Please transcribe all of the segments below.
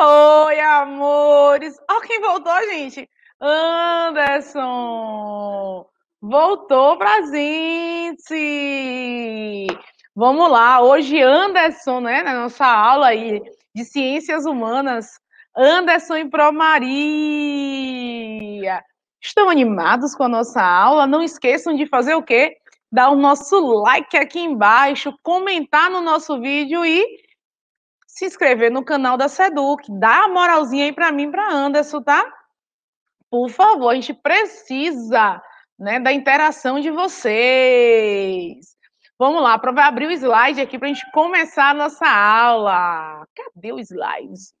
Oi, amores! Ó, quem voltou, gente! Anderson! Voltou pra gente! Vamos lá, hoje Anderson, né, na nossa aula aí de Ciências Humanas, Anderson e Promaria! Maria. Estão animados com a nossa aula? Não esqueçam de fazer o quê? Dar o nosso like aqui embaixo, comentar no nosso vídeo e se inscrever no canal da Seduc. Dá a moralzinha aí para mim, para Anderson, tá? Por favor, a gente precisa né, da interação de vocês. Vamos lá, abrir o slide aqui para a gente começar a nossa aula. Cadê o slide?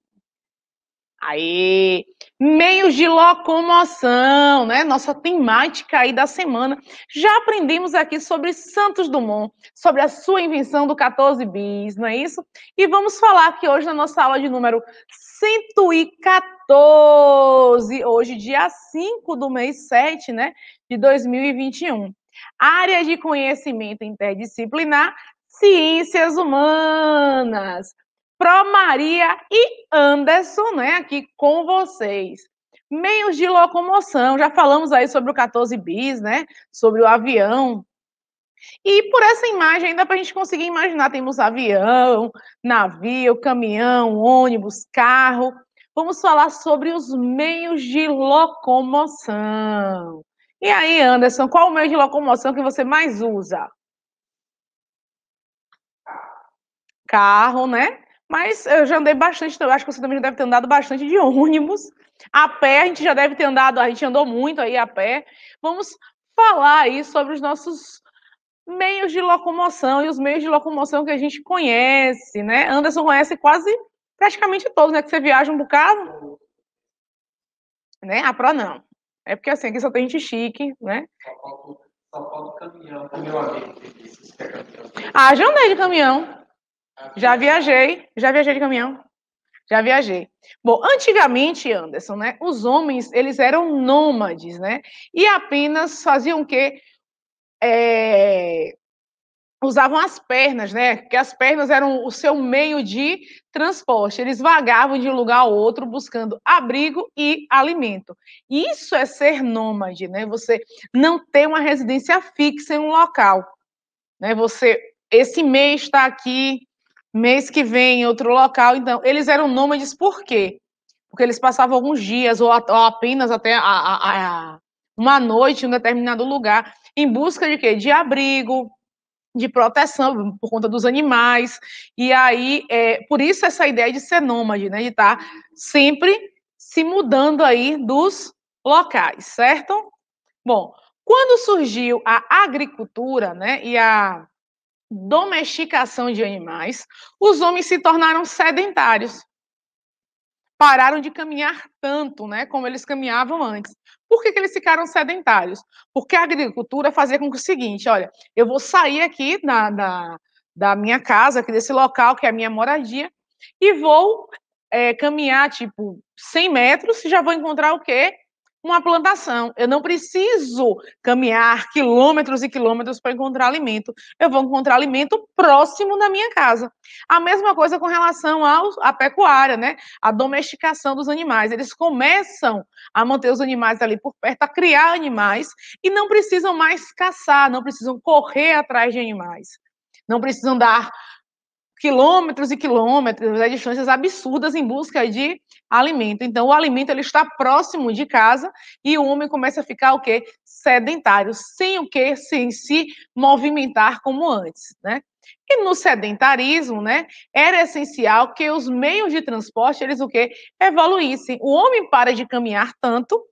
Aí, meios de locomoção, né? Nossa temática aí da semana. Já aprendemos aqui sobre Santos Dumont, sobre a sua invenção do 14 bis, não é isso? E vamos falar aqui hoje na nossa aula de número 114, hoje dia 5 do mês 7, né, de 2021. Área de conhecimento interdisciplinar, ciências humanas. Pro Maria e Anderson, né, aqui com vocês. Meios de locomoção, já falamos aí sobre o 14 bis, né, sobre o avião. E por essa imagem, ainda para a gente conseguir imaginar, temos avião, navio, caminhão, ônibus, carro. Vamos falar sobre os meios de locomoção. E aí, Anderson, qual o meio de locomoção que você mais usa? Carro, né? Mas eu já andei bastante, eu acho que você também já deve ter andado bastante de ônibus. A pé, a gente já deve ter andado, a gente andou muito aí a pé. Vamos falar aí sobre os nossos meios de locomoção e os meios de locomoção que a gente conhece, né? Anderson conhece quase praticamente todos, né? Que você viaja um bocado. Né? A ah, pró não. É porque assim, aqui só tem gente chique, né? Só falta o caminhão, meu amigo. Ah, já andei de caminhão. Já viajei, já viajei de caminhão. Já viajei. Bom, antigamente, Anderson, né, os homens, eles eram nômades, né? E apenas faziam o quê? É, usavam as pernas, né? Que as pernas eram o seu meio de transporte. Eles vagavam de um lugar ao outro buscando abrigo e alimento. Isso é ser nômade, né? Você não ter uma residência fixa em um local, né? Você esse mês está aqui, mês que vem em outro local. Então, eles eram nômades por quê? Porque eles passavam alguns dias ou, ou apenas até a, a, a, uma noite em um determinado lugar em busca de quê? De abrigo, de proteção por conta dos animais. E aí, é, por isso essa ideia de ser nômade, né? De estar tá sempre se mudando aí dos locais, certo? Bom, quando surgiu a agricultura, né? E a domesticação de animais, os homens se tornaram sedentários. Pararam de caminhar tanto, né, como eles caminhavam antes. Por que, que eles ficaram sedentários? Porque a agricultura fazia com que o seguinte, olha, eu vou sair aqui da, da, da minha casa, aqui desse local que é a minha moradia, e vou é, caminhar, tipo, 100 metros, e já vou encontrar o quê? uma plantação. Eu não preciso caminhar quilômetros e quilômetros para encontrar alimento. Eu vou encontrar alimento próximo da minha casa. A mesma coisa com relação à pecuária, né? A domesticação dos animais. Eles começam a manter os animais ali por perto, a criar animais e não precisam mais caçar, não precisam correr atrás de animais. Não precisam dar quilômetros e quilômetros, né, distâncias absurdas em busca de alimento. Então, o alimento ele está próximo de casa e o homem começa a ficar o quê? Sedentário, sem o quê? Sem se movimentar como antes, né? E no sedentarismo, né, era essencial que os meios de transporte, eles o quê? Evoluíssem. O homem para de caminhar tanto,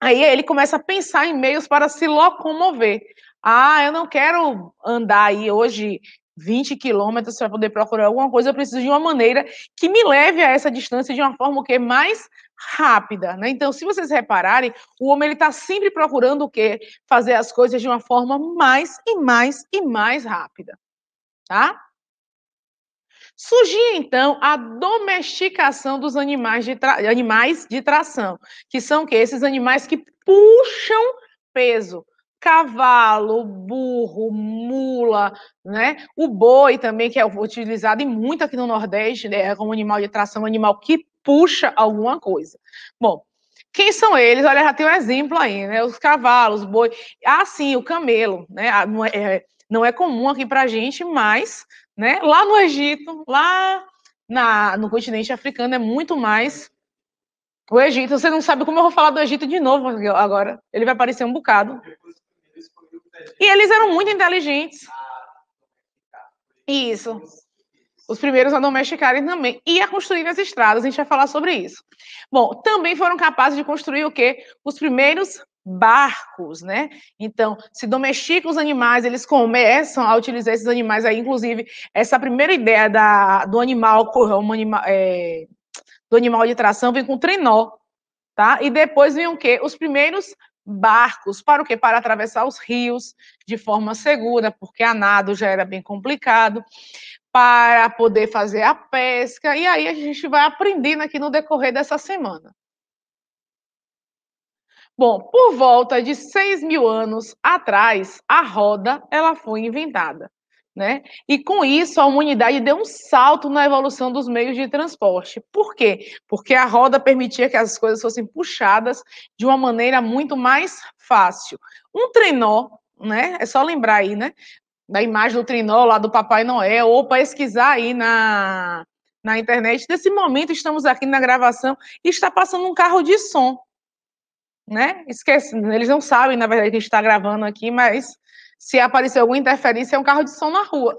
aí ele começa a pensar em meios para se locomover. Ah, eu não quero andar aí hoje 20 quilômetros para poder procurar alguma coisa, eu preciso de uma maneira que me leve a essa distância de uma forma que mais rápida, né? Então, se vocês repararem, o homem ele está sempre procurando o quê? Fazer as coisas de uma forma mais e mais e mais rápida, tá? Surgia então a domesticação dos animais de, tra... animais de tração, que são que esses animais que puxam peso, cavalo, burro, mula, né? O boi também, que é utilizado e muito aqui no Nordeste, né? como é animal de tração, um animal que puxa alguma coisa. Bom, quem são eles? Olha, já tem um exemplo aí, né? Os cavalos, os boi. Ah, sim, o camelo, né? Ah, não é, é, não é comum aqui pra gente, mas, né? Lá no Egito, lá na, no continente africano é muito mais o Egito. Você não sabe como eu vou falar do Egito de novo agora. Ele vai aparecer um bocado. E eles eram muito inteligentes. Isso. Os primeiros a domesticarem também. E a construir as estradas, a gente vai falar sobre isso. Bom, também foram capazes de construir o quê? Os primeiros barcos, né? Então, se domesticam os animais, eles começam a utilizar esses animais aí, inclusive, essa primeira ideia da, do animal, um animal é, do animal de tração vem com trenó, tá? E depois vem o quê? Os primeiros barcos para o que? Para atravessar os rios de forma segura, porque a nado já era bem complicado, para poder fazer a pesca, e aí a gente vai aprendendo aqui no decorrer dessa semana. Bom, por volta de 6 mil anos atrás, a roda ela foi inventada. Né? E com isso, a humanidade deu um salto na evolução dos meios de transporte. Por quê? Porque a roda permitia que as coisas fossem puxadas de uma maneira muito mais fácil. Um trenó, né? É só lembrar aí, né? Da imagem do trenó lá do Papai Noel, ou pesquisar aí na, na internet. Nesse momento, estamos aqui na gravação e está passando um carro de som. Né? Esquece, eles não sabem, na verdade, que a gente está gravando aqui, mas se aparecer alguma interferência, é um carro de som na rua.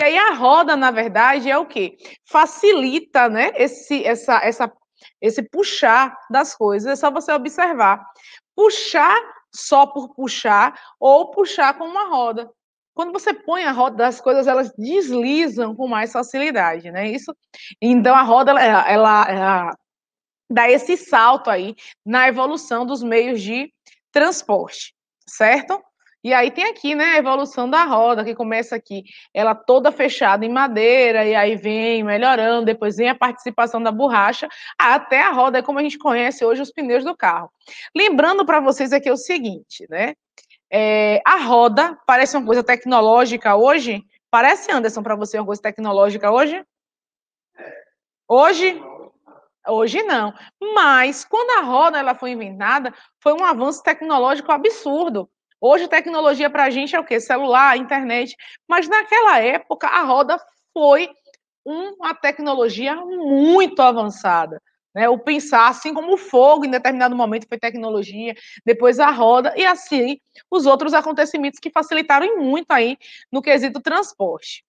E aí a roda, na verdade, é o quê? Facilita, né, esse, essa, essa, esse puxar das coisas, é só você observar. Puxar só por puxar ou puxar com uma roda. Quando você põe a roda das coisas, elas deslizam com mais facilidade, né? Isso. Então a roda ela, ela, ela dá esse salto aí na evolução dos meios de transporte, certo? E aí tem aqui, né, a evolução da roda, que começa aqui, ela toda fechada em madeira, e aí vem melhorando, depois vem a participação da borracha, até a roda, é como a gente conhece hoje os pneus do carro. Lembrando para vocês aqui o seguinte, né, é, a roda parece uma coisa tecnológica hoje? Parece, Anderson, para você uma coisa tecnológica hoje? Hoje? Hoje não. Mas quando a roda ela foi inventada, foi um avanço tecnológico absurdo. Hoje, tecnologia para a gente é o quê? Celular, internet. Mas naquela época, a roda foi uma tecnologia muito avançada. Né? O pensar, assim como o fogo, em determinado momento, foi tecnologia, depois a roda, e assim os outros acontecimentos que facilitaram muito aí no quesito transporte.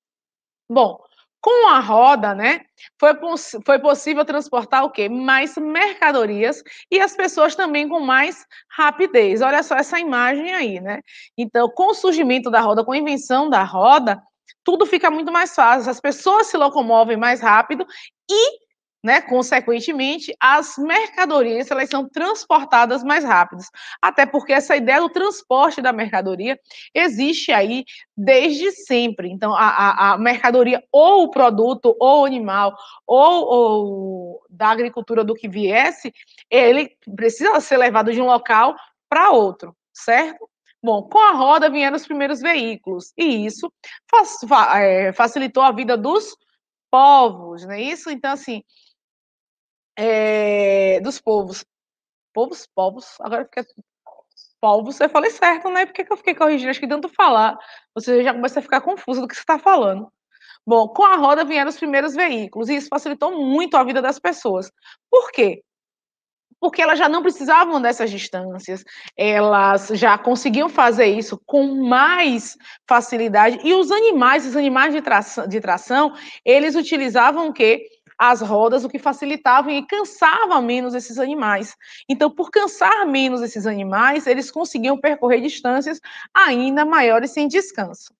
Bom, com a roda, né, foi, poss foi possível transportar o quê? Mais mercadorias e as pessoas também com mais rapidez. Olha só essa imagem aí, né? Então, com o surgimento da roda, com a invenção da roda, tudo fica muito mais fácil. As pessoas se locomovem mais rápido e né? Consequentemente, as mercadorias elas são transportadas mais rápidas, até porque essa ideia do transporte da mercadoria existe aí desde sempre. Então, a, a, a mercadoria ou o produto ou o animal ou, ou da agricultura do que viesse, ele precisa ser levado de um local para outro, certo? Bom, com a roda vieram os primeiros veículos e isso é, facilitou a vida dos povos, né? Isso, então, assim, é, dos povos. Povos, povos, agora fica. Povos, eu falei certo, né? Por que, que eu fiquei corrigindo? Acho que tanto falar, você já começa a ficar confusa do que você está falando. Bom, com a roda vieram os primeiros veículos e isso facilitou muito a vida das pessoas. Por quê? Porque elas já não precisavam dessas distâncias, elas já conseguiam fazer isso com mais facilidade. E os animais, os animais de tração, de tração eles utilizavam o quê? as rodas, o que facilitava e cansava menos esses animais. Então, por cansar menos esses animais, eles conseguiam percorrer distâncias ainda maiores sem descanso.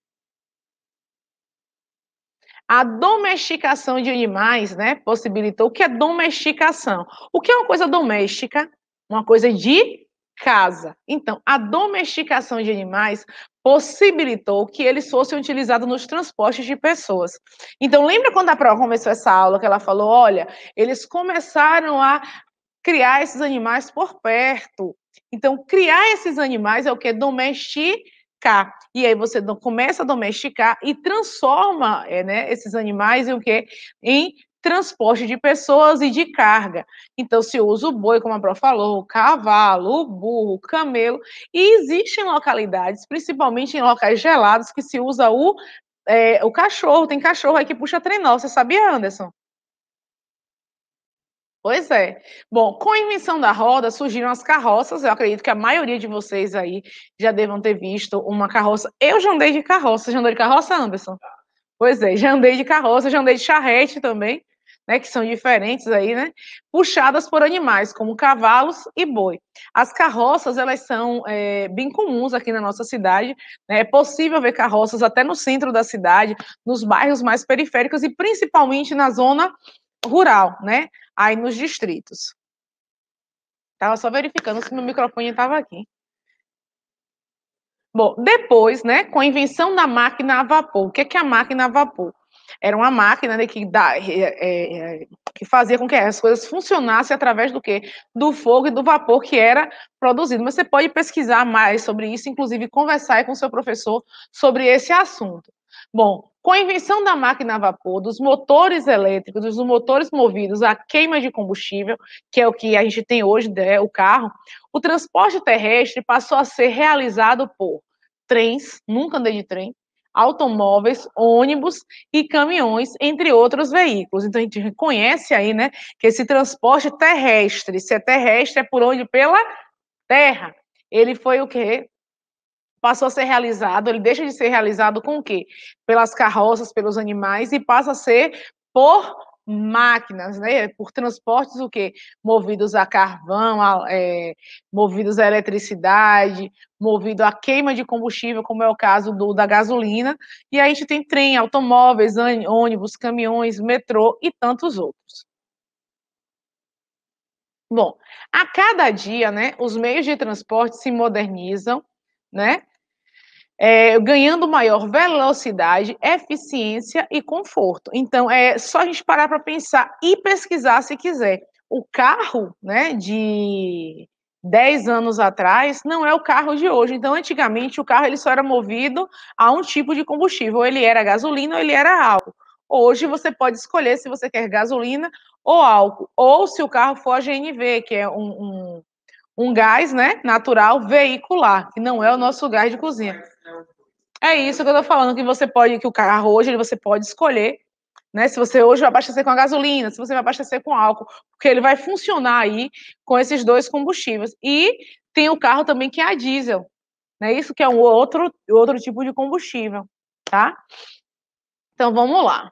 A domesticação de animais, né, possibilitou o que é domesticação. O que é uma coisa doméstica? Uma coisa de casa. Então, a domesticação de animais possibilitou que eles fossem utilizados nos transportes de pessoas. Então, lembra quando a Pro começou essa aula que ela falou, olha, eles começaram a criar esses animais por perto. Então, criar esses animais é o que domesticar. E aí você começa a domesticar e transforma é, né, esses animais em o Em transporte de pessoas e de carga. Então, se usa o boi, como a Pro falou, o cavalo, o burro, o camelo, e existem localidades, principalmente em locais gelados, que se usa o, é, o cachorro. Tem cachorro aí que puxa trenó, você sabia, Anderson? Pois é. Bom, com a invenção da roda surgiram as carroças. Eu acredito que a maioria de vocês aí já devam ter visto uma carroça. Eu já andei de carroça. Já andou de carroça, Anderson? Pois é, já andei de carroça, já andei de charrete também né, que são diferentes aí, né, puxadas por animais, como cavalos e boi. As carroças, elas são é, bem comuns aqui na nossa cidade, né, é possível ver carroças até no centro da cidade, nos bairros mais periféricos e principalmente na zona rural, né, aí nos distritos. Estava só verificando se meu microfone estava aqui. Bom, depois, né, com a invenção da máquina a vapor, o que é, que é a máquina a vapor? Era uma máquina né, que, dá, é, é, é, que fazia com que as coisas funcionassem através do quê? Do fogo e do vapor que era produzido. Mas você pode pesquisar mais sobre isso, inclusive conversar com seu professor sobre esse assunto. Bom, com a invenção da máquina a vapor, dos motores elétricos, dos motores movidos à queima de combustível, que é o que a gente tem hoje, né, o carro, o transporte terrestre passou a ser realizado por trens, nunca andei de trem, automóveis, ônibus e caminhões, entre outros veículos. Então a gente reconhece aí, né, que esse transporte terrestre, se é terrestre é por onde pela terra. Ele foi o quê? Passou a ser realizado, ele deixa de ser realizado com o quê? Pelas carroças, pelos animais e passa a ser por máquinas, né, por transportes o quê? Movidos a carvão, a, é, movidos a eletricidade, movido a queima de combustível, como é o caso do, da gasolina, e aí a gente tem trem, automóveis, ônibus, caminhões, metrô e tantos outros. Bom, a cada dia, né, os meios de transporte se modernizam, né, é, ganhando maior velocidade, eficiência e conforto. Então, é só a gente parar para pensar e pesquisar se quiser. O carro né, de 10 anos atrás não é o carro de hoje. Então, antigamente, o carro ele só era movido a um tipo de combustível. Ou ele era gasolina ou ele era álcool. Hoje, você pode escolher se você quer gasolina ou álcool. Ou se o carro for a GNV, que é um, um, um gás né, natural veicular, que não é o nosso gás de cozinha. É isso que eu tô falando, que você pode, que o carro hoje você pode escolher, né? Se você hoje vai abastecer com a gasolina, se você vai abastecer com álcool, porque ele vai funcionar aí com esses dois combustíveis. E tem o carro também que é a diesel, né? Isso que é um outro, outro tipo de combustível, tá? Então vamos lá.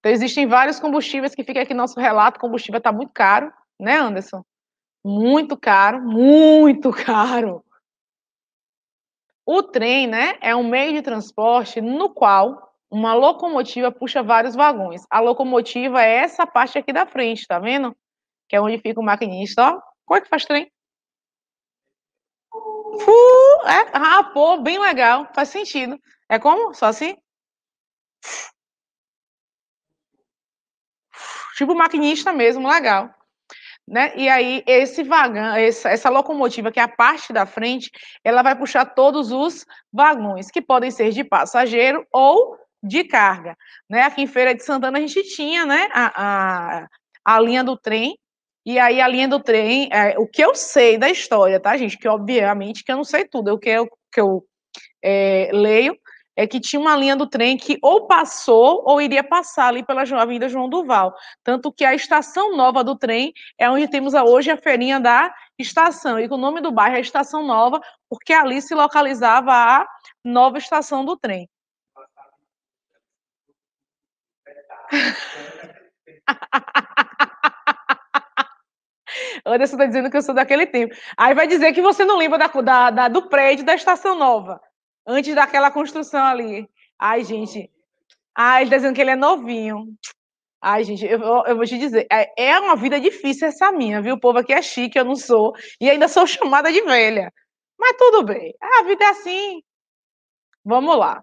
Então existem vários combustíveis que fica aqui no nosso relato, combustível está muito caro, né, Anderson? Muito caro, muito caro. O trem, né, é um meio de transporte no qual uma locomotiva puxa vários vagões. A locomotiva é essa parte aqui da frente, tá vendo? Que é onde fica o maquinista, ó. Como é que faz trem? Uh, é, ah, pô, bem legal, faz sentido. É como? Só assim? Tipo maquinista mesmo, legal. Né? E aí esse vagão, essa, essa, locomotiva que é a parte da frente, ela vai puxar todos os vagões que podem ser de passageiro ou de carga, né? Aqui em Feira de Santana a gente tinha, né? A, a, a linha do trem e aí a linha do trem, é, o que eu sei da história, tá gente? Que obviamente que eu não sei tudo, é o que eu, que eu é, leio é que tinha uma linha do trem que ou passou ou iria passar ali pela Avenida João Duval. Tanto que a estação nova do trem é onde temos hoje a feirinha da estação. E o nome do bairro é Estação Nova, porque ali se localizava a nova estação do trem. Anderson está dizendo que eu sou daquele tempo. Aí vai dizer que você não lembra da, da, da, do prédio da Estação Nova antes daquela construção ali. Ai, gente. Ai, ele tá dizendo que ele é novinho. Ai, gente, eu, eu vou te dizer, é, é uma vida difícil essa minha, viu? O povo aqui é chique, eu não sou, e ainda sou chamada de velha. Mas tudo bem, a vida é assim. Vamos lá.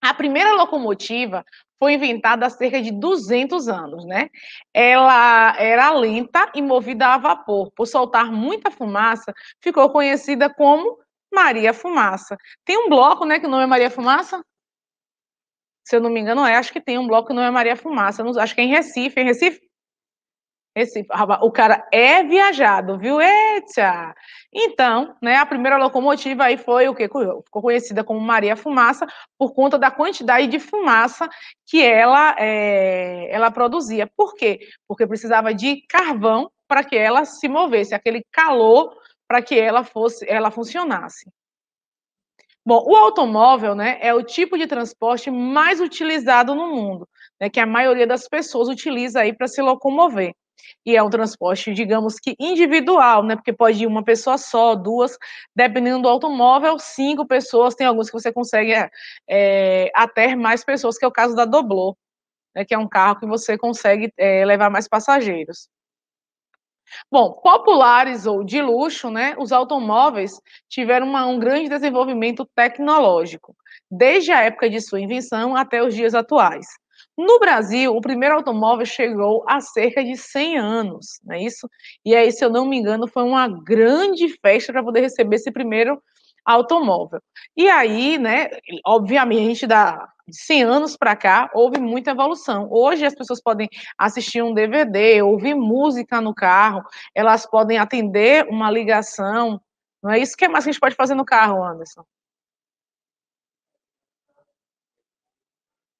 A primeira locomotiva foi inventada há cerca de 200 anos, né? Ela era lenta e movida a vapor. Por soltar muita fumaça, ficou conhecida como Maria Fumaça. Tem um bloco, né, que o nome é Maria Fumaça? Se eu não me engano, é. Acho que tem um bloco que não é Maria Fumaça. Não, acho que é em Recife. É em Recife? Recife. O cara é viajado, viu? Eita! Então, né, a primeira locomotiva aí foi o que ficou conhecida como Maria Fumaça por conta da quantidade de fumaça que ela é, ela produzia. Por quê? Porque precisava de carvão para que ela se movesse. Aquele calor para que ela fosse, ela funcionasse. Bom, o automóvel, né, é o tipo de transporte mais utilizado no mundo, né, que a maioria das pessoas utiliza aí para se locomover. E é um transporte, digamos que individual, né, porque pode ir uma pessoa só, duas, dependendo do automóvel, cinco pessoas, tem alguns que você consegue é, até mais pessoas, que é o caso da Doblô, né, que é um carro que você consegue é, levar mais passageiros. Bom, populares ou de luxo, né, os automóveis tiveram uma, um grande desenvolvimento tecnológico, desde a época de sua invenção até os dias atuais. No Brasil, o primeiro automóvel chegou há cerca de 100 anos, não é isso? E aí, se eu não me engano, foi uma grande festa para poder receber esse primeiro automóvel. E aí, né, obviamente, da, de 100 anos para cá, houve muita evolução. Hoje as pessoas podem assistir um DVD, ouvir música no carro, elas podem atender uma ligação. Não é isso que é mais a gente pode fazer no carro, Anderson?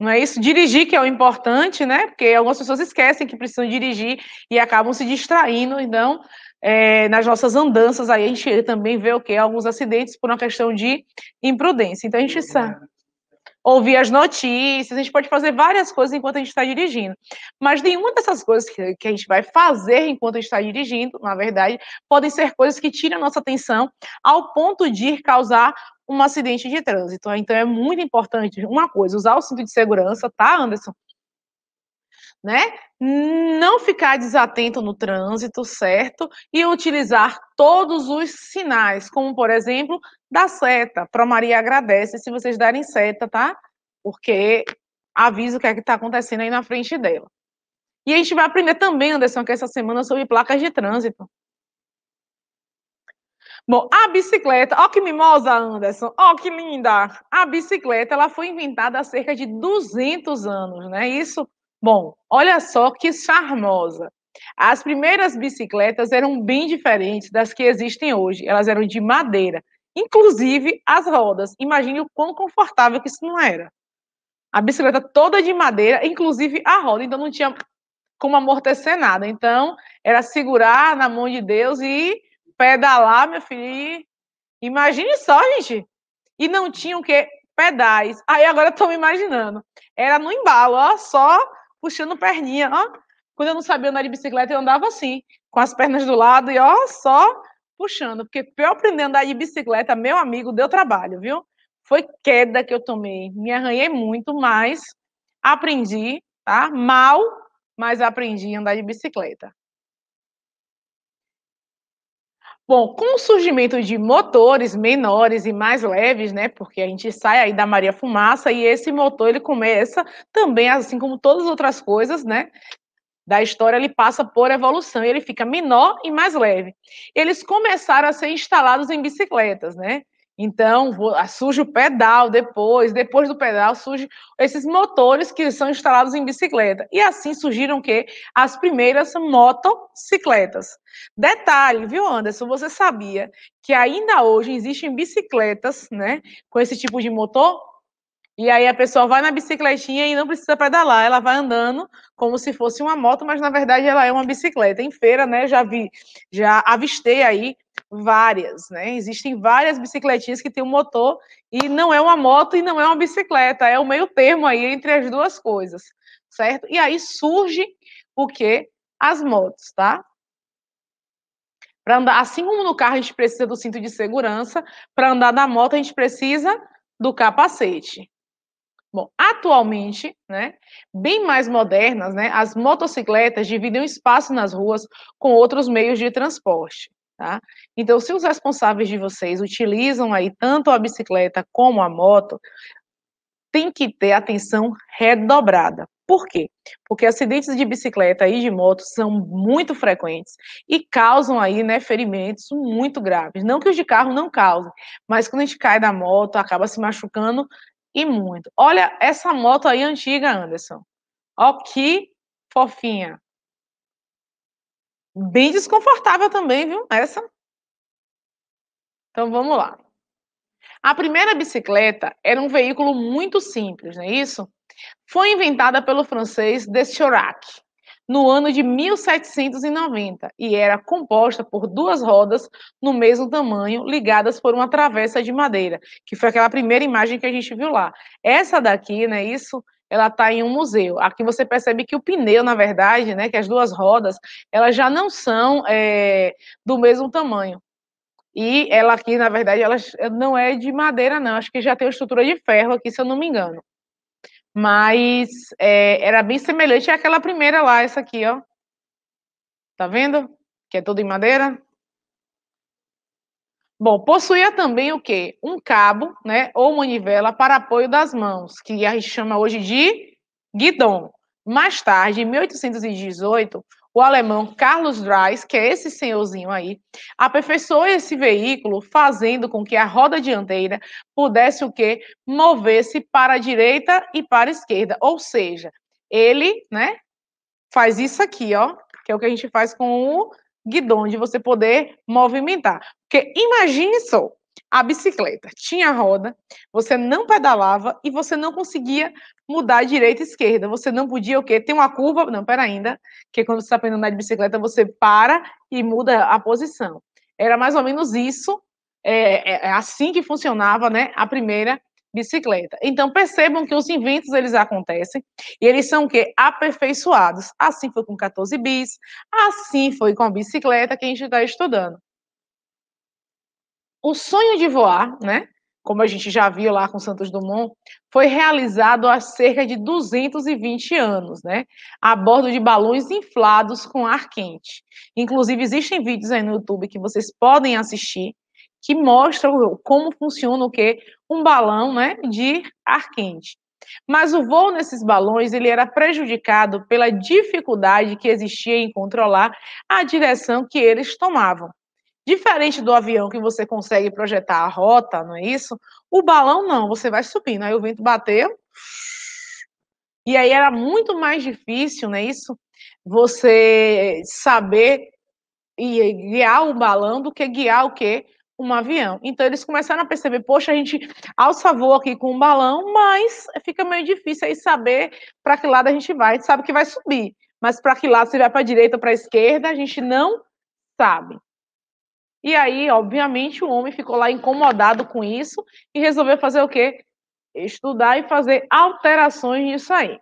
Não é isso? Dirigir que é o importante, né? Porque algumas pessoas esquecem que precisam dirigir e acabam se distraindo. Então, é, nas nossas andanças, aí a gente também vê o que alguns acidentes por uma questão de imprudência. Então a gente sabe ouvir as notícias, a gente pode fazer várias coisas enquanto a gente está dirigindo. Mas nenhuma dessas coisas que, que, a gente vai fazer enquanto a gente está dirigindo, na verdade, podem ser coisas que tiram a nossa atenção ao ponto de causar um acidente de trânsito. Então é muito importante, uma coisa, usar o cinto de segurança, tá, Anderson? né? Não ficar desatento no trânsito, certo? E utilizar todos os sinais, como por exemplo, da seta. Pro Maria agradece se vocês darem seta, tá? Porque avisa o que é que está acontecendo aí na frente dela. E a gente vai aprender também, Anderson, que essa semana sobre placas de trânsito. Bom, a bicicleta, ó que mimosa, Anderson, ó que linda. A bicicleta, ela foi inventada há cerca de 200 anos, né? Isso Bom, olha só que charmosa. As primeiras bicicletas eram bem diferentes das que existem hoje. Elas eram de madeira, inclusive as rodas. Imagine o quão confortável que isso não era. A bicicleta toda de madeira, inclusive a roda, então não tinha como amortecer nada. Então, era segurar na mão de Deus e pedalar, meu filho. Imagine só, gente. E não tinham o quê? Pedais. Aí agora estou me imaginando. Era no embalo, ó, só puxando perninha, ó. Quando eu não sabia andar de bicicleta, eu andava assim, com as pernas do lado e ó, só puxando. Porque para eu aprender a andar de bicicleta, meu amigo, deu trabalho, viu? Foi queda que eu tomei. Me arranhei muito, mas aprendi, tá? Mal, mas aprendi a andar de bicicleta. Bom, com o surgimento de motores menores e mais leves, né? Porque a gente sai aí da Maria Fumaça e esse motor ele começa também, assim como todas as outras coisas, né? Da história ele passa por evolução e ele fica menor e mais leve. Eles começaram a ser instalados em bicicletas, né? Então, ah, surge o pedal depois, depois do pedal surgem esses motores que são instalados em bicicleta. E assim surgiram que as primeiras motocicletas. Detalhe, viu, Anderson, você sabia que ainda hoje existem bicicletas, né, com esse tipo de motor? E aí a pessoa vai na bicicletinha e não precisa pedalar, ela vai andando como se fosse uma moto, mas na verdade ela é uma bicicleta. Em feira, né, já vi, já avistei aí várias, né? Existem várias bicicletinhas que têm um motor e não é uma moto e não é uma bicicleta, é o meio termo aí entre as duas coisas, certo? E aí surge o que? As motos, tá? Para andar, assim como no carro a gente precisa do cinto de segurança, para andar na moto a gente precisa do capacete. Bom, atualmente, né, bem mais modernas, né, as motocicletas dividem o espaço nas ruas com outros meios de transporte. Tá? Então, se os responsáveis de vocês utilizam aí tanto a bicicleta como a moto, tem que ter atenção redobrada. Por quê? Porque acidentes de bicicleta e de moto são muito frequentes e causam aí, né, ferimentos muito graves. Não que os de carro não causem, mas quando a gente cai da moto, acaba se machucando e muito. Olha essa moto aí antiga, Anderson. Ó que fofinha bem desconfortável também, viu? Essa. Então vamos lá. A primeira bicicleta era um veículo muito simples, não é isso? Foi inventada pelo francês Chirac no ano de 1790 e era composta por duas rodas no mesmo tamanho, ligadas por uma travessa de madeira, que foi aquela primeira imagem que a gente viu lá. Essa daqui, não é isso? ela está em um museu. Aqui você percebe que o pneu, na verdade, né, que as duas rodas, elas já não são é, do mesmo tamanho. E ela aqui, na verdade, ela eh, não é de madeira, não. Acho que já tem uma estrutura de ferro aqui, se eu não me engano. Mas é, era bem semelhante àquela primeira lá, essa aqui, ó. Tá vendo? Que é toda em madeira. Bom, possuía também o quê? Um cabo, né, ou manivela para apoio das mãos, que a gente chama hoje de guidon. Mais tarde, em 1818, o alemão Carlos Dreis, que é esse senhorzinho aí, aperfeiçoou esse veículo, fazendo com que a roda dianteira pudesse o quê? Mover-se para a direita e para a esquerda. Ou seja, ele, né, faz isso aqui, ó, que é o que a gente faz com o guidões, de você poder movimentar. Porque imagine só, a bicicleta tinha roda, você não pedalava e você não conseguia mudar direita e esquerda. Você não podia o quê? Tem uma curva, não, pera ainda, que quando você está aprendendo andar de bicicleta, você para e muda a posição. Era mais ou menos isso, é, é, é assim que funcionava, né, a primeira bicicleta. Então percebam que os inventos eles acontecem e eles são que aperfeiçoados. Assim foi com 14 bis, assim foi com a bicicleta que a gente está estudando. O sonho de voar, né? Como a gente já viu lá com Santos Dumont, foi realizado há cerca de 220 anos, né? A bordo de balões inflados com ar quente. Inclusive existem vídeos aí no YouTube que vocês podem assistir que mostra como funciona o que um balão, né, de ar quente. Mas o voo nesses balões ele era prejudicado pela dificuldade que existia em controlar a direção que eles tomavam. Diferente do avião que você consegue projetar a rota, não é isso? O balão não, você vai subindo. Aí o vento bateu. E aí era muito mais difícil, não é isso? Você saber e guiar o balão do que guiar o quê? um avião. Então eles começaram a perceber, poxa, a gente alça voo aqui com um balão, mas fica meio difícil aí saber para que lado a gente vai. A gente sabe que vai subir, mas para que lado se vai para a direita ou para a esquerda, a gente não sabe. E aí, obviamente, o homem ficou lá incomodado com isso e resolveu fazer o quê? Estudar e fazer alterações nisso aí.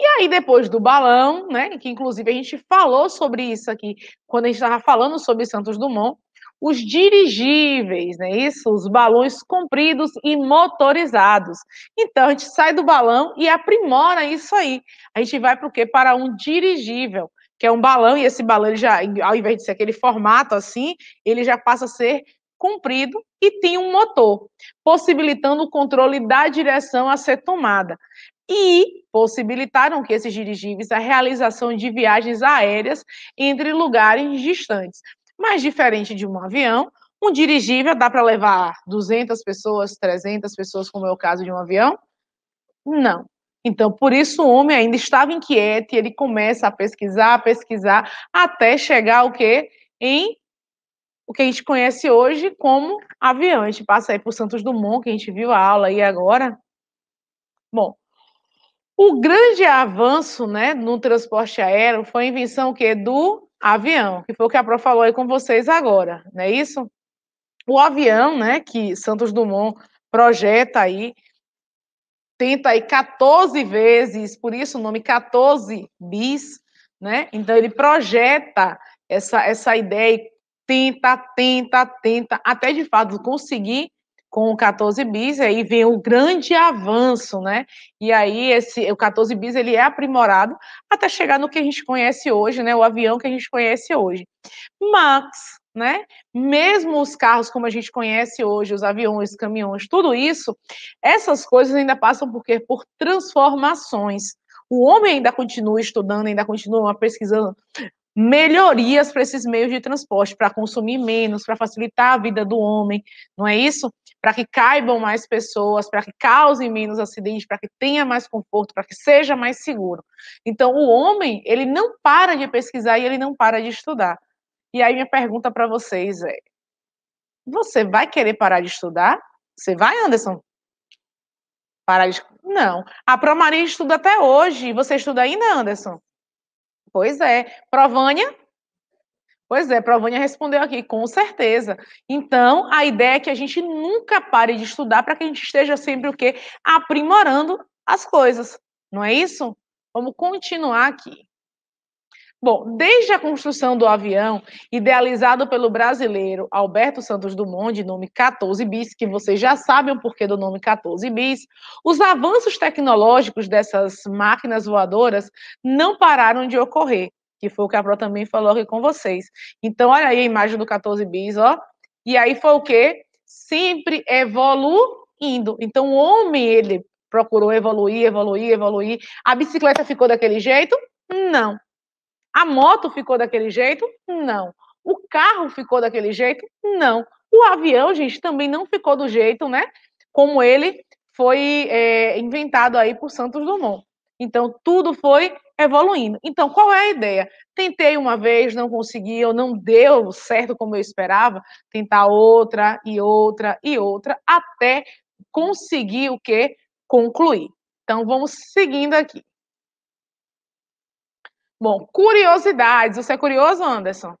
E aí, depois do balão, né, que inclusive a gente falou sobre isso aqui, quando a gente estava falando sobre Santos Dumont, os dirigíveis, né? Isso, os balões compridos e motorizados. Então a gente sai do balão e aprimora isso aí. A gente vai para o quê? Para um dirigível, que é um balão e esse balão já, ao invés de ser aquele formato assim, ele já passa a ser comprido e tem um motor, possibilitando o controle da direção a ser tomada. E possibilitaram que esses dirigíveis a realização de viagens aéreas entre lugares distantes. Mas diferente de um avião, um dirigível dá para levar 200 pessoas, 300 pessoas, como é o caso de um avião? Não. Então, por isso o homem ainda estava inquieto e ele começa a pesquisar, a pesquisar, até chegar o quê? Em o que a gente conhece hoje como avião. A gente passa aí por Santos Dumont, que a gente viu a aula aí agora. Bom, o grande avanço né, no transporte aéreo foi a invenção que do avião, que foi o que a Pro falou aí com vocês agora, não é isso? O avião, né, que Santos Dumont projeta aí, tenta aí 14 vezes, por isso o nome 14 bis, né? Então ele projeta essa, essa ideia e tenta, tenta, tenta, até de fato conseguir com o 14 bis, aí vem o grande avanço, né? E aí esse o 14 bis ele é aprimorado até chegar no que a gente conhece hoje, né? O avião que a gente conhece hoje. Max, né? Mesmo os carros como a gente conhece hoje, os aviões, caminhões, tudo isso, essas coisas ainda passam por quê? Por transformações. O homem ainda continua estudando, ainda continua pesquisando melhorias para esses meios de transporte, para consumir menos, para facilitar a vida do homem, não é isso? Para que caibam mais pessoas, para que causem menos acidentes, para que tenha mais conforto, para que seja mais seguro. Então, o homem, ele não para de pesquisar e ele não para de estudar. E aí, minha pergunta para vocês é: você vai querer parar de estudar? Você vai, Anderson? Parar de. Não. A Promaria estuda até hoje. Você estuda ainda, Anderson? Pois é. Provânia? Pois é, Provânia respondeu aqui, com certeza. Então, a ideia é que a gente nunca pare de estudar para que a gente esteja sempre o quê? Aprimorando as coisas. Não é isso? Vamos continuar aqui. Bom, desde a construção do avião, idealizado pelo brasileiro Alberto Santos Dumont, de nome 14 bis, que vocês já sabem o porquê do nome 14 bis, os avanços tecnológicos dessas máquinas voadoras não pararam de ocorrer, que foi o que a Pro também falou aqui com vocês. Então, olha aí a imagem do 14 bis, ó. E aí foi o quê? Sempre evoluindo. Então, o homem, ele procurou evoluir, evoluir, evoluir. A bicicleta ficou daquele jeito? Não a moto ficou daquele jeito? Não. O carro ficou daquele jeito? Não. O avião, gente, também não ficou do jeito, né? Como ele foi é, inventado aí por Santos Dumont. Então, tudo foi evoluindo. Então, qual é a ideia? Tentei uma vez, não consegui, ou não deu certo como eu esperava, tentar outra e outra e outra, até conseguir o quê? Concluir. Então, vamos seguindo aqui. Bom, curiosidades. Você é curioso, Anderson?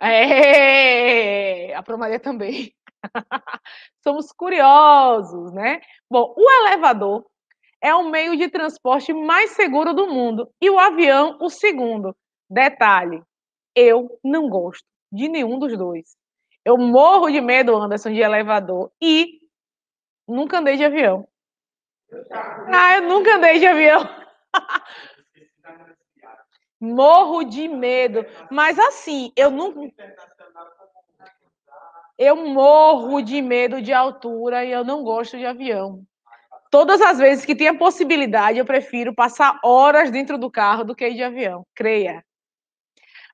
É, a Promaria também. Somos curiosos, né? Bom, o elevador é o meio de transporte mais seguro do mundo e o avião o segundo. Detalhe, eu não gosto de nenhum dos dois. Eu morro de medo, Anderson, de elevador e nunca andei de avião. Ah, eu nunca andei de avião. Morro de medo. Mas assim, eu não. Eu morro de medo de altura e eu não gosto de avião. Todas as vezes que tem a possibilidade, eu prefiro passar horas dentro do carro do que ir de avião, creia.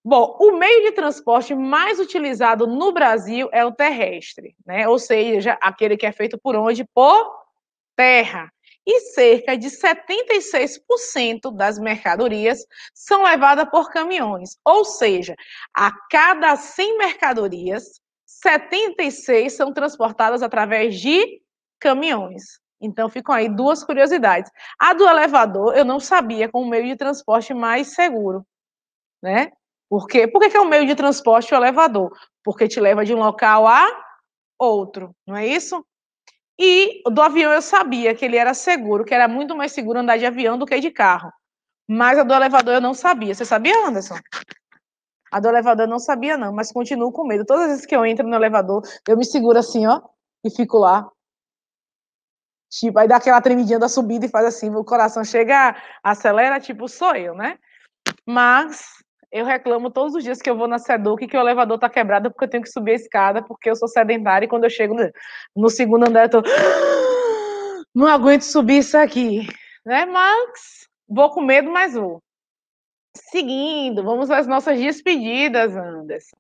Bom, o meio de transporte mais utilizado no Brasil é o terrestre, né? Ou seja, aquele que é feito por onde? Por terra e cerca de 76% das mercadorias são levadas por caminhões, ou seja, a cada 100 mercadorias, 76 são transportadas através de caminhões. Então ficam aí duas curiosidades. A do elevador eu não sabia como meio de transporte mais seguro, né? Por quê? Por que, é um meio de transporte o elevador? Porque te leva de um local a outro, não é isso? E do avião eu sabia que ele era seguro, que era muito mais seguro andar de avião do que de carro. Mas a do elevador eu não sabia. Você sabia, Anderson? A do elevador eu não sabia, não, mas continuo com medo. Todas as vezes que eu entro no elevador, eu me seguro assim, ó, e fico lá. Tipo, aí dá aquela tremidinha da subida e faz assim, meu coração chega, acelera, tipo, sou eu, né? Mas eu reclamo todos os dias que eu vou na Seduc que o elevador tá quebrado porque eu tenho que subir a escada, porque eu sou sedentária e quando eu chego no, segundo andar eu tô. Ah, não aguento subir isso aqui. Né, Max? Vou com medo, mas vou. Seguindo, vamos às nossas despedidas, Anderson.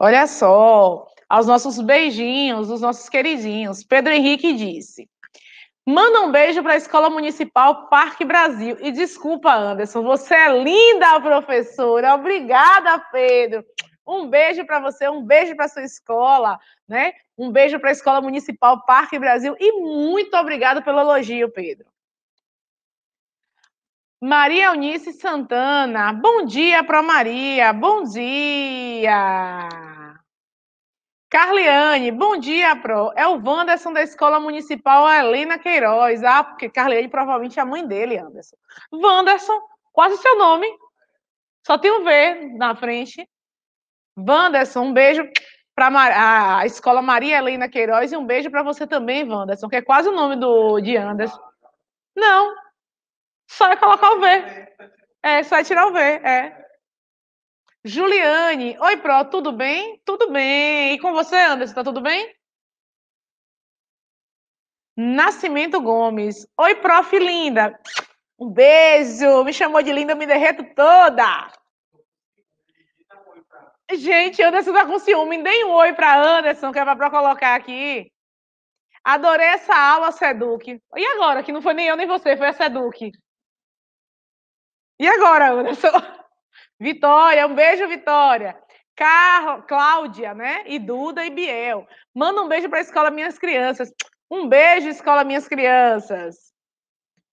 Olha só, aos nossos beijinhos, os nossos queridinhos. Pedro Henrique disse: Manda um beijo para a Escola Municipal Parque Brasil. E desculpa, Anderson, você é linda, professora. Obrigada, Pedro. Um beijo para você, um beijo para sua escola, né? Um beijo para a Escola Municipal Parque Brasil e muito obrigado pelo elogio, Pedro. Maria Eunice Santana, bom dia para Maria, bom dia. Carliane, bom dia, Pro. É o Wanderson da Escola Municipal Helena Queiroz. Ah, porque Carliane provavelmente é a mãe dele, Anderson. Wanderson, quase seu nome. Só tem um V na frente. Wanderson, um beijo para a Escola Maria Helena Queiroz e um beijo para você também, Wanderson, que é quase o nome do, de Anderson. Não, só é colocar o V. É, só é tirar o V, é. Juliane, oi Pro, tudo bem? Tudo bem. E com você, Anderson, tá tudo bem? Nascimento Gomes, oi Prof, linda. Um beijo, me chamou de linda, me derreto toda. Gente, Anderson tá com ciúme, dei um oi pra Anderson, que é pra colocar aqui. Adorei essa aula, Seduc. E agora? Que não foi nem eu nem você, foi a Seduc. E agora, Anderson? Vitória, um beijo, Vitória. Carro, Cláudia, né? E Duda e Biel. Manda um beijo para a escola Minhas Crianças. Um beijo, escola Minhas Crianças.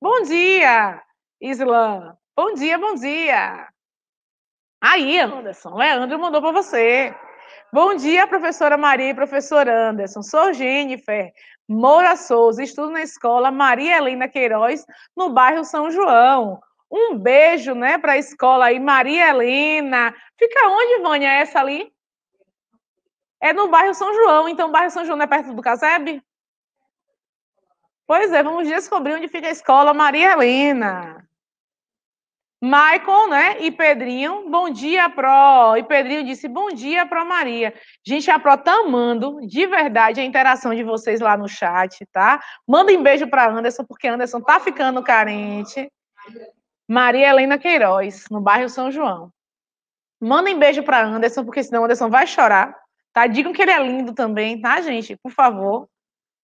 Bom dia, Islã. Bom dia, bom dia. Aí, Anderson, Leandro mandou para você. Bom dia, professora Maria e professor Anderson. Sou Jennifer Moura Souza, estudo na escola Maria Helena Queiroz, no bairro São João. Um beijo, né, para a escola aí, Maria Helena. Fica onde, Vânia, é essa ali? É no bairro São João, então o bairro São João é perto do Caseb? Pois é, vamos descobrir onde fica a escola Maria Helena. Michael, né, e Pedrinho, bom dia, Pro. E Pedrinho disse, bom dia, Pro Maria. Gente, a Pro tá amando, de verdade, a interação de vocês lá no chat, tá? Mandem um beijo para Anderson, porque Anderson tá ficando carente. Maria Helena Queiroz, no bairro São João. Mandem beijo para Anderson, porque senão Anderson vai chorar. Tá? Digam que ele é lindo também, tá, gente? Por favor.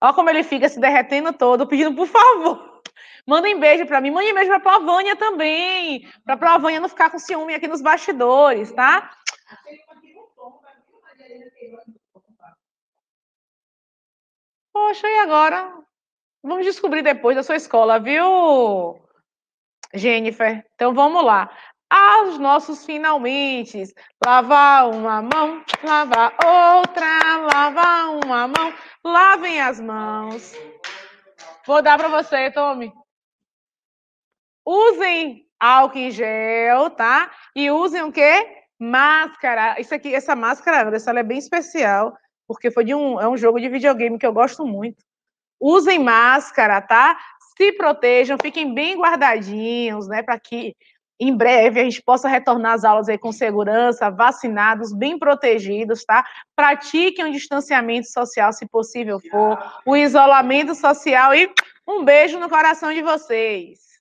Olha como ele fica se derretendo todo, pedindo por favor. Mandem beijo para mim, mandem beijo para a Provânia também, para a Provânia não ficar com ciúme aqui nos bastidores, tá? Poxa, e agora? Vamos descobrir depois da sua escola, viu? Jennifer, então vamos lá. Aos nossos finalmente. lavar uma mão, lavar outra, lavar uma mão, lavem as mãos. Vou dar para você, Tome. Usem álcool em gel, tá? E usem o quê? Máscara. Isso aqui, essa máscara, essa ela é bem especial, porque foi de um, é um jogo de videogame que eu gosto muito. Usem máscara, tá? se protejam, fiquem bem guardadinhos, né, para que em breve a gente possa retornar às aulas aí com segurança, vacinados, bem protegidos, tá? Pratiquem o distanciamento social, se possível for, o isolamento social e um beijo no coração de vocês.